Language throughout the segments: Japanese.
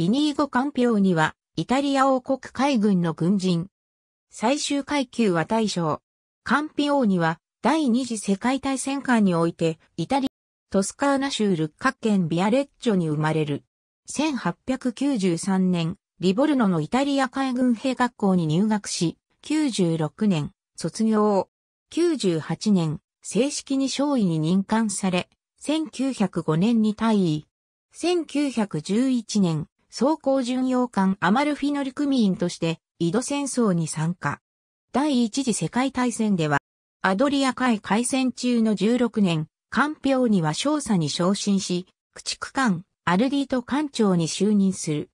イニーゴ・カンピオーニは、イタリア王国海軍の軍人。最終階級は大将。カンピオーニは、第二次世界大戦間において、イタリア、トスカーナ州ルッカ県ビアレッジョに生まれる。1893年、リボルノのイタリア海軍兵学校に入学し、96年、卒業。98年、正式に少尉に任官され、1905年に退位。1911年、装甲巡洋艦アマルフィ乗組員として、井戸戦争に参加。第一次世界大戦では、アドリア海海戦中の16年、艦票には少佐に昇進し、駆逐艦、アルディと艦長に就任する。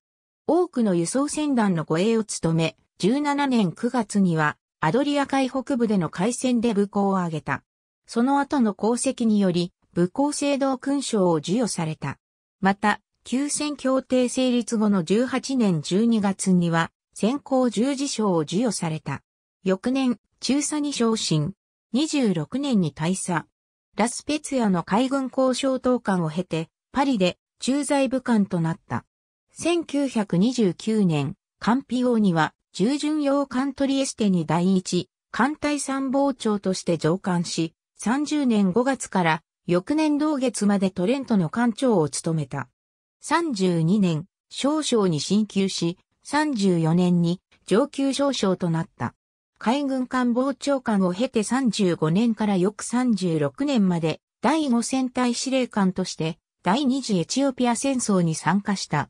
多くの輸送船団の護衛を務め、17年9月には、アドリア海北部での海戦で武功を挙げた。その後の功績により、武功制度勲章を授与された。また、休戦協定成立後の18年12月には、先行十字章を授与された。翌年、中佐に昇進。26年に大佐。ラスペツヤの海軍交渉当官を経て、パリで駐在部官となった。1929年、カンピオーニは、従順用カントリエステに第一、艦隊参謀長として上官し、30年5月から翌年同月までトレントの艦長を務めた。32年、少将に進級し、34年に上級少将となった。海軍官房長官を経て35年から翌36年まで第5戦隊司令官として第二次エチオピア戦争に参加した。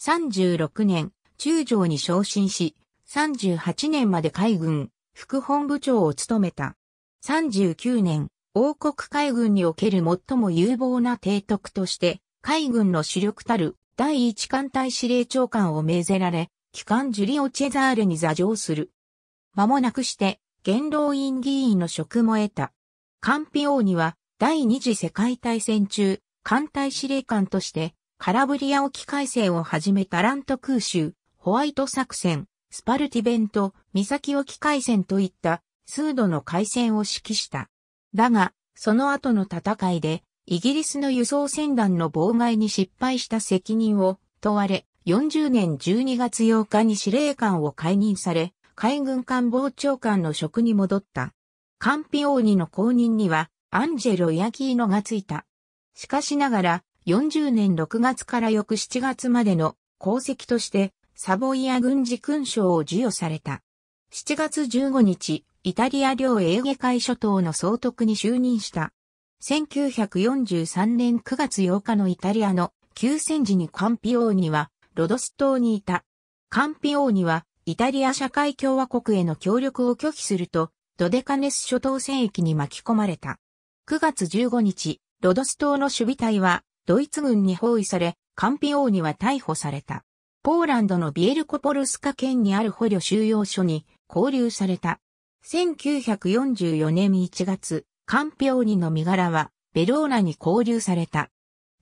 36年、中将に昇進し、38年まで海軍副本部長を務めた。39年、王国海軍における最も有望な提督として海軍の主力たる第一艦隊司令長官を命ぜられ、機関ジュリオ・チェザールに座上する。間もなくして、元老院議員の職も得た。カンピオーニは、第二次世界大戦中、艦隊司令官として、カラブリア沖海戦をはじめタラント空襲、ホワイト作戦、スパルティベント、岬沖海戦といった、数度の海戦を指揮した。だが、その後の戦いで、イギリスの輸送船団の妨害に失敗した責任を問われ、40年12月8日に司令官を解任され、海軍官房長官の職に戻った。カンピオーニの後任には、アンジェロ・ヤキーノがついた。しかしながら、40年6月から翌7月までの功績として、サボイア軍事勲章を授与された。7月15日、イタリア領エーゲ海諸島の総督に就任した。1943年9月8日のイタリアの休戦時にカンピオーニはロドス島にいた。カンピオーニはイタリア社会共和国への協力を拒否するとドデカネス諸島戦役に巻き込まれた。9月15日、ロドス島の守備隊はドイツ軍に包囲され、カンピオーニは逮捕された。ポーランドのビエルコポルスカ県にある捕虜収容所に拘留された。1944年1月、カンピオーニの身柄は、ベローナに交流された。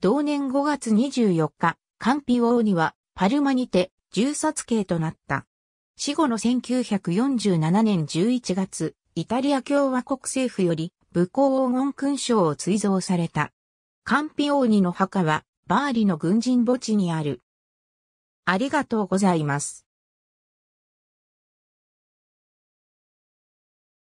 同年5月24日、カンピオーニは、パルマにて、銃殺刑となった。死後の1947年11月、イタリア共和国政府より、武功黄金勲章を追贈された。カンピオーニの墓は、バーリの軍人墓地にある。ありがとうございます。